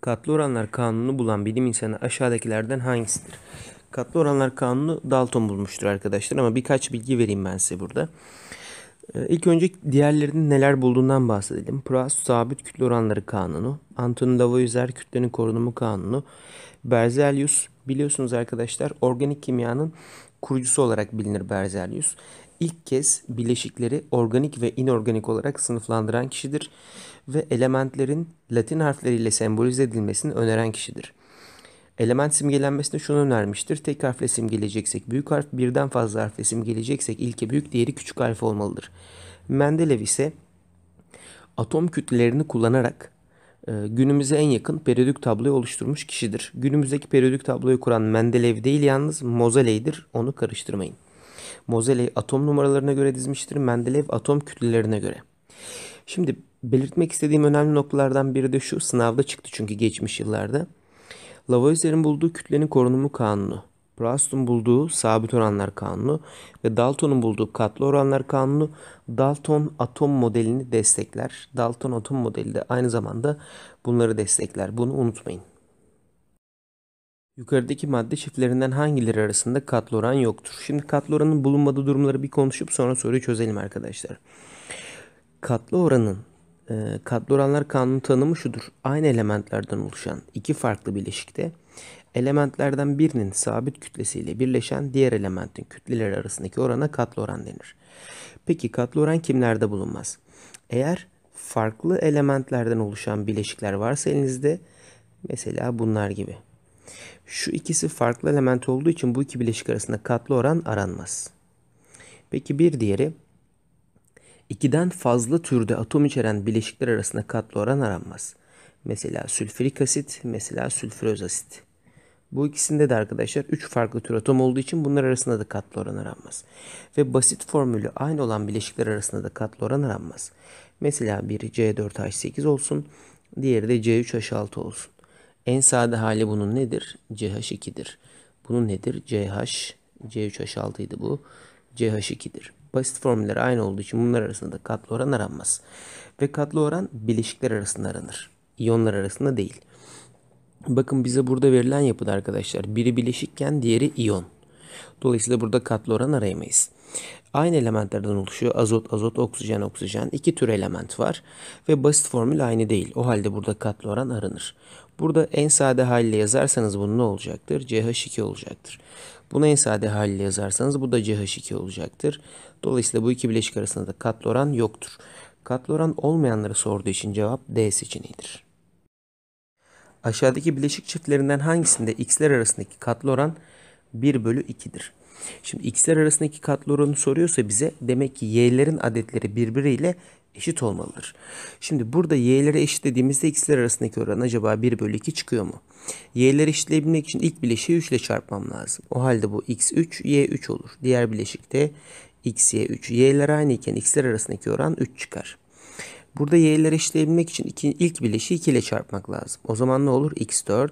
Katlı oranlar kanunu bulan bilim insanı aşağıdakilerden hangisidir? Katlı oranlar kanunu Dalton bulmuştur arkadaşlar ama birkaç bilgi vereyim ben size burada. Ee, ilk önce diğerlerinin neler bulduğundan bahsedelim. Proust sabit kütle oranları kanunu, Anton Lavoisier kütlenin korunumu kanunu, Berzelius biliyorsunuz arkadaşlar organik kimyanın kurucusu olarak bilinir Berzelius. İlk kez bileşikleri organik ve inorganik olarak sınıflandıran kişidir ve elementlerin Latin harfleriyle sembolize edilmesini öneren kişidir. Element simgelenmesinde şunu önermiştir. Tek harfle simgeleyeceksek büyük harf, birden fazla harfle simgeleyeceksek ilke büyük, diğeri küçük harf olmalıdır. Mendeleev ise atom kütlelerini kullanarak e, günümüze en yakın periyodik tabloyu oluşturmuş kişidir. Günümüzdeki periyodik tabloyu kuran Mendeleev değil yalnız Mozeley'dir. Onu karıştırmayın. Mozeley atom numaralarına göre dizmiştir. Mendeleev atom kütlelerine göre. Şimdi belirtmek istediğim önemli noktalardan biri de şu sınavda çıktı çünkü geçmiş yıllarda. Lavoisier'in bulduğu kütlenin korunumu kanunu, Proust'un bulduğu sabit oranlar kanunu ve Dalton'un bulduğu katlı oranlar kanunu Dalton atom modelini destekler. Dalton atom modeli de aynı zamanda bunları destekler. Bunu unutmayın. Yukarıdaki madde çiftlerinden hangileri arasında katlı oran yoktur? Şimdi katlı oranın bulunmadığı durumları bir konuşup sonra soruyu çözelim arkadaşlar. Katlı oranın e, ee, katlı oranlar kanunu tanımı şudur. Aynı elementlerden oluşan iki farklı bileşikte elementlerden birinin sabit kütlesiyle birleşen diğer elementin kütleleri arasındaki orana katlı oran denir. Peki katlı oran kimlerde bulunmaz? Eğer farklı elementlerden oluşan bileşikler varsa elinizde mesela bunlar gibi. Şu ikisi farklı element olduğu için bu iki bileşik arasında katlı oran aranmaz. Peki bir diğeri İkiden fazla türde atom içeren bileşikler arasında katlı oran aranmaz. Mesela sülfürik asit, mesela sülfüroz asit. Bu ikisinde de arkadaşlar 3 farklı tür atom olduğu için bunlar arasında da katlı oran aranmaz. Ve basit formülü aynı olan bileşikler arasında da katlı oran aranmaz. Mesela biri C4H8 olsun, diğeri de C3H6 olsun. En sade hali bunun nedir? CH2'dir. Bunun nedir? CH, C3H6 idi bu. CH2'dir. Basit formüller aynı olduğu için bunlar arasında katlı oran aranmaz. Ve katlı oran bileşikler arasında aranır. İyonlar arasında değil. Bakın bize burada verilen yapıda arkadaşlar biri bileşikken diğeri iyon. Dolayısıyla burada katlı oran arayamayız. Aynı elementlerden oluşuyor. Azot, azot, oksijen, oksijen. iki tür element var. Ve basit formül aynı değil. O halde burada katlı oran aranır. Burada en sade haliyle yazarsanız bu ne olacaktır? CH2 olacaktır. Bunu en sade haliyle yazarsanız bu da CH2 olacaktır. Dolayısıyla bu iki bileşik arasında da katloran yoktur. Katloran olmayanları sorduğu için cevap D seçeneğidir. Aşağıdaki bileşik çiftlerinden hangisinde x'ler arasındaki katloran 1 bölü 2'dir? Şimdi x'ler arasındaki katloranı soruyorsa bize demek ki y'lerin adetleri birbiriyle eşit olmalıdır. Şimdi burada y'lere eşit dediğimizde x'ler arasındaki oran acaba 1 bölü 2 çıkıyor mu? Y'leri eşitleyebilmek için ilk bileşiği 3 ile çarpmam lazım. O halde bu x3, y3 olur. Diğer bileşikte x, y3. Y'ler aynı iken x'ler arasındaki oran 3 çıkar. Burada y'leri eşitleyebilmek için iki, ilk bileşiği 2 ile çarpmak lazım. O zaman ne olur? x4,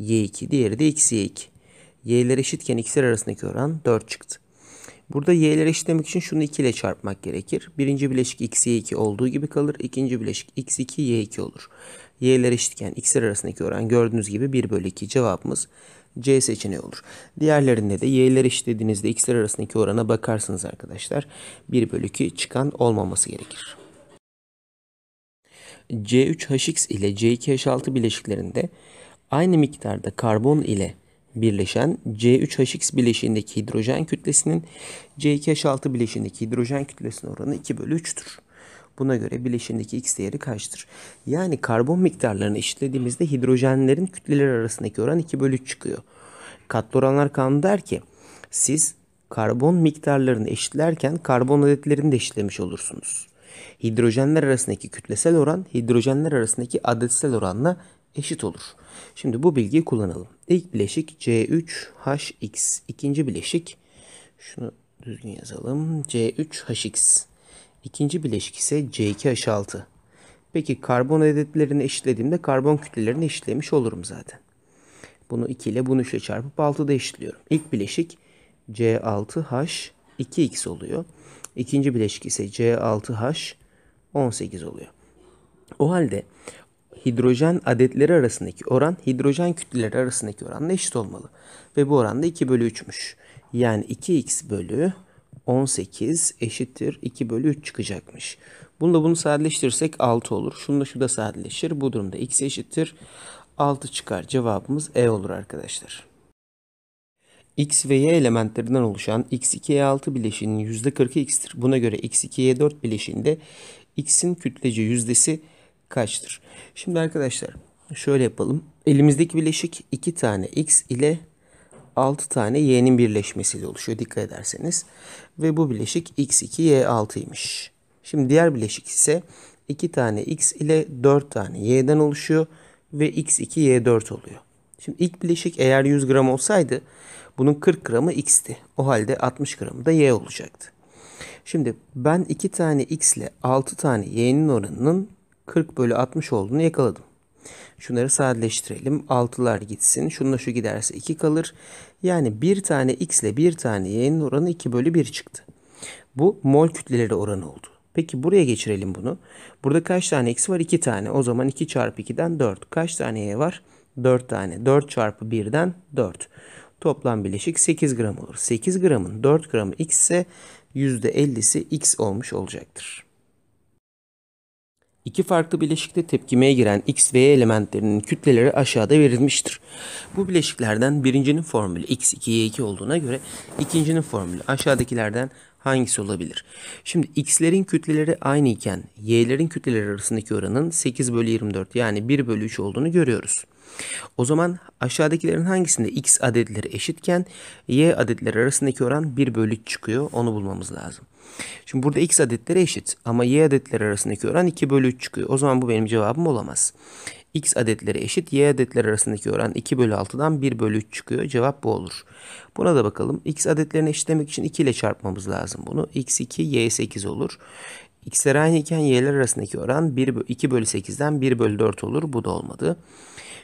y2, diğeri de x, y2. Y'ler eşitken x'ler arasındaki oran 4 çıktı. Burada y'leri eşitlemek için şunu 2 ile çarpmak gerekir. Birinci bileşik x, y2 olduğu gibi kalır. İkinci bileşik x2, y2 olur. Y'ler eşitken x'ler arasındaki oran gördüğünüz gibi 1 bölü 2 cevabımız C seçeneği olur. Diğerlerinde de y'ler eşitlediğinizde x'ler arasındaki orana bakarsınız arkadaşlar. 1 bölü 2 çıkan olmaması gerekir. C3Hx ile C2H6 bileşiklerinde aynı miktarda karbon ile birleşen C3H2 bileşiğindeki hidrojen kütlesinin C2H6 bileşiğindeki hidrojen kütlesinin oranı 2 bölü 3'tür. Buna göre bileşindeki x değeri kaçtır? Yani karbon miktarlarını eşitlediğimizde hidrojenlerin kütleleri arasındaki oran 2 bölü 3 çıkıyor. Katlı oranlar kanunu der ki siz karbon miktarlarını eşitlerken karbon adetlerini de eşitlemiş olursunuz. Hidrojenler arasındaki kütlesel oran hidrojenler arasındaki adetsel oranla eşit olur. Şimdi bu bilgiyi kullanalım. İlk bileşik C3HX. İkinci bileşik şunu düzgün yazalım. C3HX. İkinci bileşik ise C2H6. Peki karbon adetlerini eşitlediğimde karbon kütlelerini eşitlemiş olurum zaten. Bunu 2 ile bunu 3 ile çarpıp 6'da eşitliyorum. İlk bileşik C6H2X oluyor. İkinci bileşik ise C6H18 oluyor. O halde hidrojen adetleri arasındaki oran hidrojen kütleleri arasındaki oranla eşit olmalı. Ve bu oran da 2 bölü 3'müş. Yani 2x bölü 18 eşittir 2 bölü 3 çıkacakmış. Bununla bunu sadeleştirirsek 6 olur. Şununla şu da sadeleşir. Bu durumda x eşittir 6 çıkar. Cevabımız E olur arkadaşlar. X ve Y elementlerinden oluşan X2Y6 bileşiğinin %40'ı X'tir. Buna göre X2Y4 bileşiğinde X'in kütlece yüzdesi kaçtır? Şimdi arkadaşlar şöyle yapalım. Elimizdeki bileşik 2 tane x ile 6 tane y'nin birleşmesiyle oluşuyor dikkat ederseniz. Ve bu bileşik x2 y6'ymış. Şimdi diğer bileşik ise 2 tane x ile 4 tane y'den oluşuyor ve x2 y4 oluyor. Şimdi ilk bileşik eğer 100 gram olsaydı bunun 40 gramı x'ti. O halde 60 gramı da y olacaktı. Şimdi ben 2 tane x ile 6 tane y'nin oranının 40 bölü 60 olduğunu yakaladım. Şunları sadeleştirelim. 6'lar gitsin. Şununla şu giderse 2 kalır. Yani bir tane x ile bir tane y'nin oranı 2 bölü 1 çıktı. Bu mol kütleleri oranı oldu. Peki buraya geçirelim bunu. Burada kaç tane x var? 2 tane. O zaman 2 çarpı 2'den 4. Kaç tane y var? 4 tane. 4 çarpı 1'den 4. Toplam bileşik 8 gram olur. 8 gramın 4 gramı x ise %50'si x olmuş olacaktır. İki farklı bileşikte tepkimeye giren X ve Y elementlerinin kütleleri aşağıda verilmiştir. Bu bileşiklerden birincinin formülü X2, Y2 olduğuna göre ikincinin formülü aşağıdakilerden hangisi olabilir? Şimdi X'lerin kütleleri aynı iken Y'lerin kütleleri arasındaki oranın 8 bölü 24 yani 1 bölü 3 olduğunu görüyoruz. O zaman aşağıdakilerin hangisinde X adetleri eşitken Y adetleri arasındaki oran 1 bölü 3 çıkıyor onu bulmamız lazım. Şimdi burada x adetleri eşit ama y adetleri arasındaki oran 2 bölü 3 çıkıyor. O zaman bu benim cevabım olamaz. x adetleri eşit y adetleri arasındaki oran 2 bölü 6'dan 1 bölü 3 çıkıyor. Cevap bu olur. Buna da bakalım. x adetlerini eşitlemek için 2 ile çarpmamız lazım bunu. x2 y8 olur. x'ler aynı iken y'ler arasındaki oran 1, 2 bölü 8'den 1 bölü 4 olur. Bu da olmadı.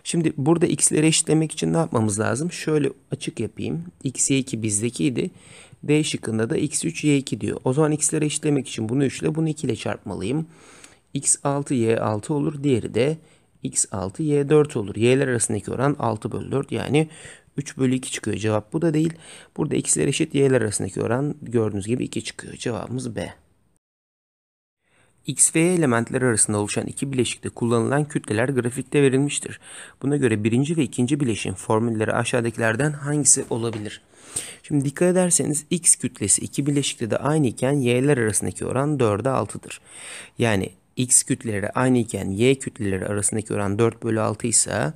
Şimdi burada x'leri eşitlemek için ne yapmamız lazım? Şöyle açık yapayım. x y2 bizdekiydi. D şıkkında da x3 y2 diyor. O zaman x'lere eşitlemek için bunu 3 ile bunu 2 ile çarpmalıyım. x6 y6 olur. Diğeri de x6 y4 olur. Y'ler arasındaki oran 6 bölü 4 yani 3 bölü 2 çıkıyor cevap bu da değil. Burada x'ler eşit y'ler arasındaki oran gördüğünüz gibi 2 çıkıyor. Cevabımız B. X ve Y elementleri arasında oluşan iki bileşikte kullanılan kütleler grafikte verilmiştir. Buna göre birinci ve ikinci bileşin formülleri aşağıdakilerden hangisi olabilir? Şimdi dikkat ederseniz X kütlesi iki bileşikte de aynı iken Y'ler arasındaki oran 4'e 6'dır. Yani x kütleleri aynı iken y kütleleri arasındaki oran 4 bölü 6 ise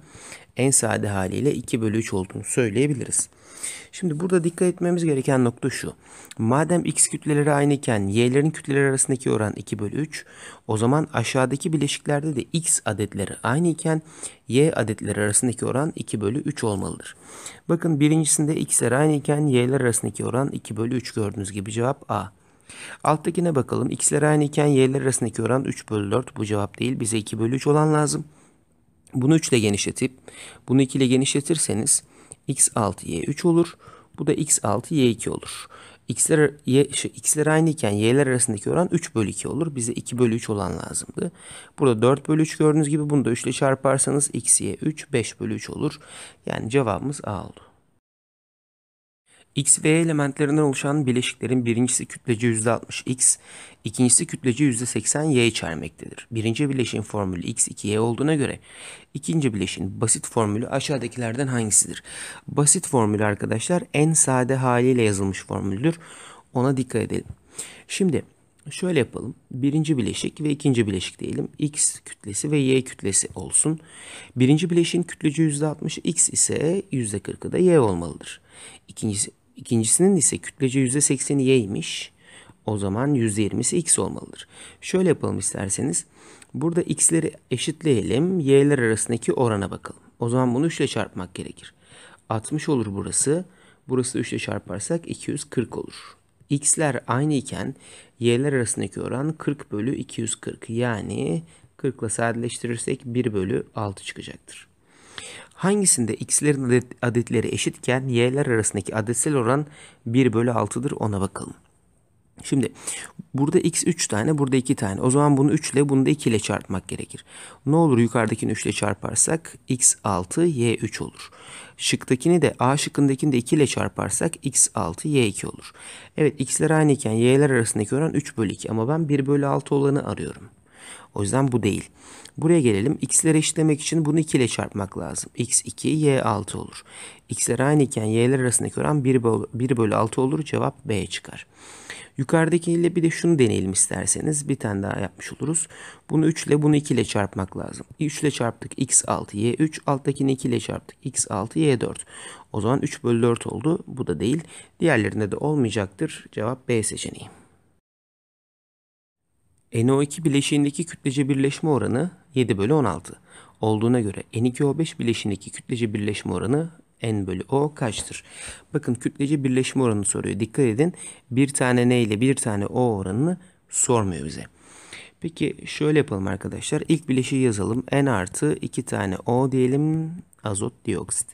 en sade haliyle 2 bölü 3 olduğunu söyleyebiliriz. Şimdi burada dikkat etmemiz gereken nokta şu. Madem x kütleleri aynı iken y'lerin kütleleri arasındaki oran 2 bölü 3 o zaman aşağıdaki bileşiklerde de x adetleri aynı iken y adetleri arasındaki oran 2 bölü 3 olmalıdır. Bakın birincisinde x'ler aynı iken y'ler arasındaki oran 2 bölü 3 gördüğünüz gibi cevap A. Alttakine bakalım. X'ler aynı iken y'ler arasındaki oran 3 bölü 4. Bu cevap değil. Bize 2 bölü 3 olan lazım. Bunu 3 ile genişletip bunu 2 ile genişletirseniz x 6 y 3 olur. Bu da x 6 y 2 olur. X'ler, y, şey, x'ler aynı iken y'ler arasındaki oran 3 bölü 2 olur. Bize 2 bölü 3 olan lazımdı. Burada 4 bölü 3 gördüğünüz gibi bunu da 3 ile çarparsanız x y 3 5 bölü 3 olur. Yani cevabımız A oldu. X ve Y elementlerinden oluşan bileşiklerin birincisi kütlece %60 X, ikincisi kütlece %80 Y içermektedir. Birinci bileşin formülü X 2Y olduğuna göre ikinci bileşin basit formülü aşağıdakilerden hangisidir? Basit formül arkadaşlar en sade haliyle yazılmış formüldür. Ona dikkat edelim. Şimdi şöyle yapalım. Birinci bileşik ve ikinci bileşik diyelim. X kütlesi ve Y kütlesi olsun. Birinci bileşin kütlece %60 X ise %40'ı da Y olmalıdır. İkincisi İkincisinin ise kütlece %80'i y'ymiş. O zaman %20'si x olmalıdır. Şöyle yapalım isterseniz. Burada x'leri eşitleyelim. Y'ler arasındaki orana bakalım. O zaman bunu 3 ile çarpmak gerekir. 60 olur burası. Burası da 3 ile çarparsak 240 olur. X'ler aynı iken y'ler arasındaki oran 40 bölü 240. Yani 40 ile sadeleştirirsek 1 bölü 6 çıkacaktır. Hangisinde x'lerin adet, adetleri eşitken y'ler arasındaki adetsel oran 1 bölü 6'dır ona bakalım. Şimdi burada x 3 tane burada 2 tane. O zaman bunu 3 ile bunu da 2 ile çarpmak gerekir. Ne olur yukarıdakini 3 ile çarparsak x 6 y 3 olur. Şıktakini de a şıkkındakini de 2 ile çarparsak x 6 y 2 olur. Evet x'ler aynıyken y'ler arasındaki oran 3 bölü 2 ama ben 1 bölü 6 olanı arıyorum. O yüzden bu değil. Buraya gelelim. X'leri eşitlemek için bunu 2 ile çarpmak lazım. X2, Y6 olur. X'ler aynı iken Y'ler arasındaki oran 1 bölü, 1 bölü 6 olur. Cevap B çıkar. Yukarıdaki ile bir de şunu deneyelim isterseniz. Bir tane daha yapmış oluruz. Bunu 3 ile bunu 2 ile çarpmak lazım. 3 ile çarptık x6 y3. Alttakini 2 ile çarptık x6 y4. O zaman 3 bölü 4 oldu. Bu da değil. Diğerlerinde de olmayacaktır. Cevap B seçeneği. NO2 bileşiğindeki kütlece birleşme oranı 7 bölü 16 olduğuna göre N2O5 bileşindeki kütlece birleşme oranı N bölü O kaçtır? Bakın kütlece birleşme oranı soruyor. Dikkat edin bir tane N ile bir tane O oranını sormuyor bize. Peki şöyle yapalım arkadaşlar. İlk bileşiği yazalım. N artı 2 tane O diyelim azot dioksit.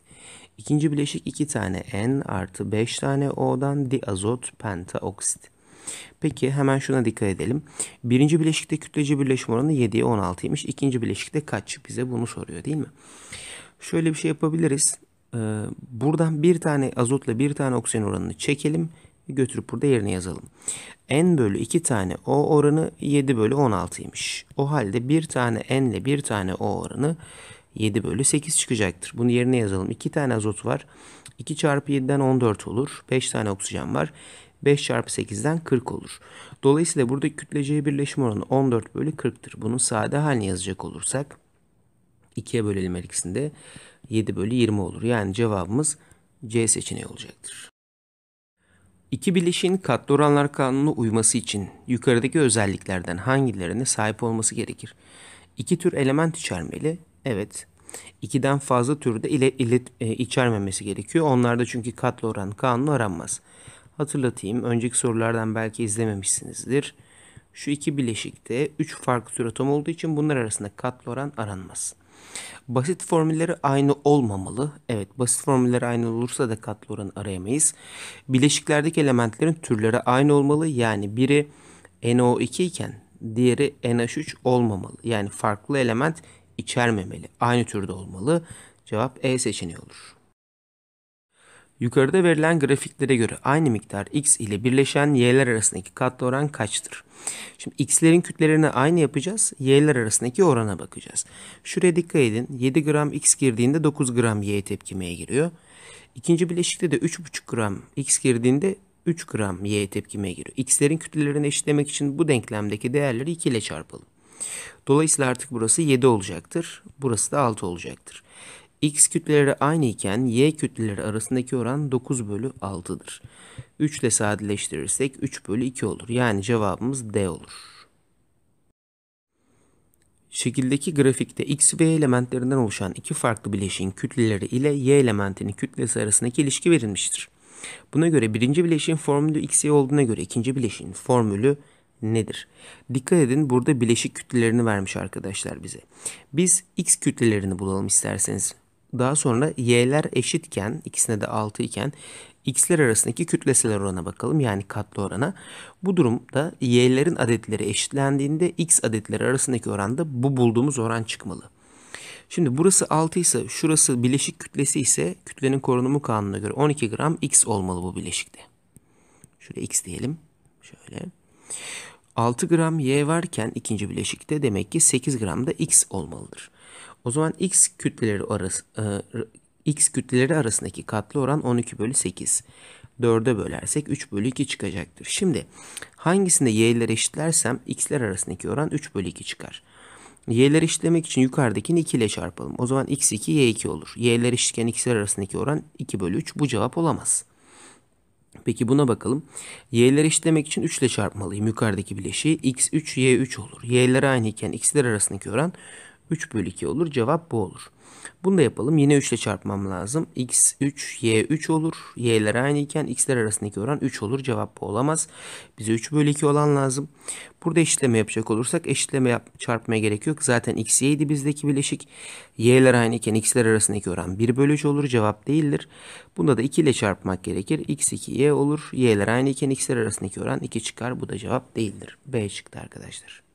İkinci bileşik 2 tane N artı 5 tane O'dan diazot pentaoksit. Peki hemen şuna dikkat edelim. Birinci bileşikte kütlece birleşim oranı 7'ye 16'ymış. İkinci bileşikte kaç? Bize bunu soruyor değil mi? Şöyle bir şey yapabiliriz. Ee, buradan bir tane azotla bir tane oksijen oranını çekelim. Götürüp burada yerine yazalım. N bölü 2 tane O oranı 7 bölü 16'ymış. O halde bir tane N ile bir tane O oranı 7 bölü 8 çıkacaktır. Bunu yerine yazalım. 2 tane azot var. 2 çarpı 7'den 14 olur. 5 tane oksijen var. 5 çarpı 8'den 40 olur. Dolayısıyla buradaki kütlece birleşim oranı 14 bölü 40'tır. Bunun sade halini yazacak olursak 2'ye bölelim her ikisinde 7 bölü 20 olur. Yani cevabımız C seçeneği olacaktır. İki bileşiğin katlı oranlar kanununa uyması için yukarıdaki özelliklerden hangilerine sahip olması gerekir? İki tür element içermeli. Evet. İkiden fazla türde ile, ile, e, içermemesi gerekiyor. Onlarda çünkü katlı oran kanunu aranmaz. Hatırlatayım önceki sorulardan belki izlememişsinizdir. Şu iki bileşikte 3 farklı atom olduğu için bunlar arasında katlı oran aranmaz. Basit formülleri aynı olmamalı. Evet basit formülleri aynı olursa da katlı oranı arayamayız. Bileşiklerdeki elementlerin türleri aynı olmalı. Yani biri NO2 iken diğeri NH3 olmamalı. Yani farklı element içermemeli. Aynı türde olmalı. Cevap E seçeneği olur. Yukarıda verilen grafiklere göre aynı miktar x ile birleşen y'ler arasındaki katlı oran kaçtır? Şimdi x'lerin kütlelerini aynı yapacağız. Y'ler arasındaki orana bakacağız. Şuraya dikkat edin. 7 gram x girdiğinde 9 gram y tepkimeye giriyor. İkinci bileşikte de 3,5 gram x girdiğinde 3 gram y tepkimeye giriyor. X'lerin kütlelerini eşitlemek için bu denklemdeki değerleri 2 ile çarpalım. Dolayısıyla artık burası 7 olacaktır. Burası da 6 olacaktır. X kütleleri aynı iken Y kütleleri arasındaki oran 9 bölü 6'dır. 3 ile sadeleştirirsek 3 bölü 2 olur. Yani cevabımız D olur. Şekildeki grafikte X ve Y elementlerinden oluşan iki farklı bileşiğin kütleleri ile Y elementinin kütlesi arasındaki ilişki verilmiştir. Buna göre birinci bileşiğin formülü XY olduğuna göre ikinci bileşiğin formülü nedir? Dikkat edin burada bileşik kütlelerini vermiş arkadaşlar bize. Biz X kütlelerini bulalım isterseniz. Daha sonra y'ler eşitken ikisine de 6 iken x'ler arasındaki kütlesel orana bakalım yani katlı orana. Bu durumda y'lerin adetleri eşitlendiğinde x adetleri arasındaki oranda bu bulduğumuz oran çıkmalı. Şimdi burası 6 ise şurası bileşik kütlesi ise kütlenin korunumu kanununa göre 12 gram x olmalı bu bileşikte. Şuraya x diyelim. Şöyle. 6 gram y varken ikinci bileşikte demek ki 8 gram da x olmalıdır. O zaman x kütleleri arası e, x kütleleri arasındaki katlı oran 12 bölü 8. 4'e bölersek 3 bölü 2 çıkacaktır. Şimdi hangisinde y'ler eşitlersem x'ler arasındaki oran 3 bölü 2 çıkar. Y'ler eşitlemek için yukarıdakini 2 ile çarpalım. O zaman x2 y2 olur. Y'ler eşitken x'ler arasındaki oran 2 bölü 3. Bu cevap olamaz. Peki buna bakalım. Y'ler eşitlemek için 3 ile çarpmalıyım. Yukarıdaki bileşiği x3 y3 olur. Y'ler aynı iken x'ler arasındaki oran 3 bölü 2 olur. Cevap bu olur. Bunu da yapalım. Yine 3 ile çarpmam lazım. X 3, Y 3 olur. Y'ler aynı X'ler arasındaki oran 3 olur. Cevap bu olamaz. Bize 3 bölü 2 olan lazım. Burada eşitleme yapacak olursak eşitleme yap çarpmaya gerek yok. Zaten X, ydi bizdeki bileşik. Y'ler aynı X'ler arasındaki oran 1 bölü 3 olur. Cevap değildir. Bunda da 2 ile çarpmak gerekir. X 2, Y olur. Y'ler aynı X'ler arasındaki oran 2 çıkar. Bu da cevap değildir. B çıktı arkadaşlar.